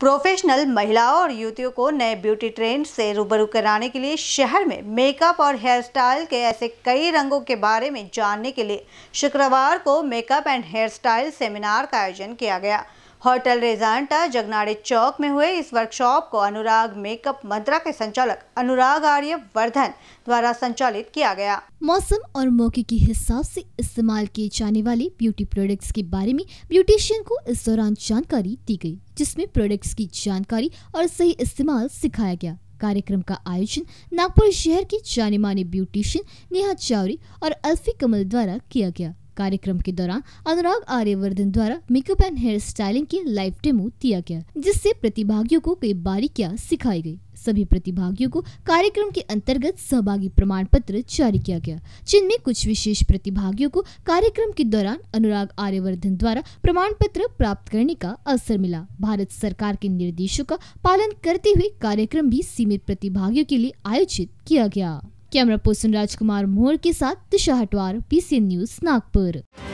professional महिलाओं और युवतियों को नए ब्यूटी ट्रेंड से रूबरू कराने के लिए शहर में मेकअप और हेयर स्टाइल के ऐसे कई रंगों के बारे में जानने के लिए शुक्रवार को makeup and hair style seminar का आयोजन किया गया होटल रेजांटा जगनाड़े चौक में हुए इस वर्कशॉप को अनुराग मेकअप मंत्रा के संचालक अनुराग आर्य वर्धन द्वारा संचालित किया गया मौसम और मौके के हिसाब से इस्तेमाल किए जाने वाले ब्यूटी प्रोडक्ट्स के बारे में ब्यूटिशियन को इस दौरान जानकारी दी गई जिसमें प्रोडक्ट्स की जानकारी और सही इस्तेमाल सिखाया गया कार्यक्रम का आयोजन नागपुर शहर की जाने माने ब्यूटिशियन नेहा चावरी और अल्फी कमल द्वारा किया गया कार्यक्रम के दौरान अनुराग आर्यवर्धन द्वारा मेकअप एंड हेयर स्टाइलिंग की लाइव डेमो दिया गया जिससे प्रतिभागियों को कई बारीकियां सिखाई गई सभी प्रतिभागियों को कार्यक्रम के अंतर्गत सहभागी प्रमाण पत्र जारी किया गया जिनमें कुछ विशेष प्रतिभागियों को कार्यक्रम के दौरान अनुराग आर्यवर्धन द्वारा प्रमाण पत्र प्राप्त करने का अवसर मिला भारत सरकार के निर्देशों का पालन करते हुए कार्यक्रम भी सीमित प्रतिभागियों के लिए आयोजित किया गया कैमरा पर्सन राजकुमार मोहर के साथ दिशा हटवार पीसीएन न्यूज नागपुर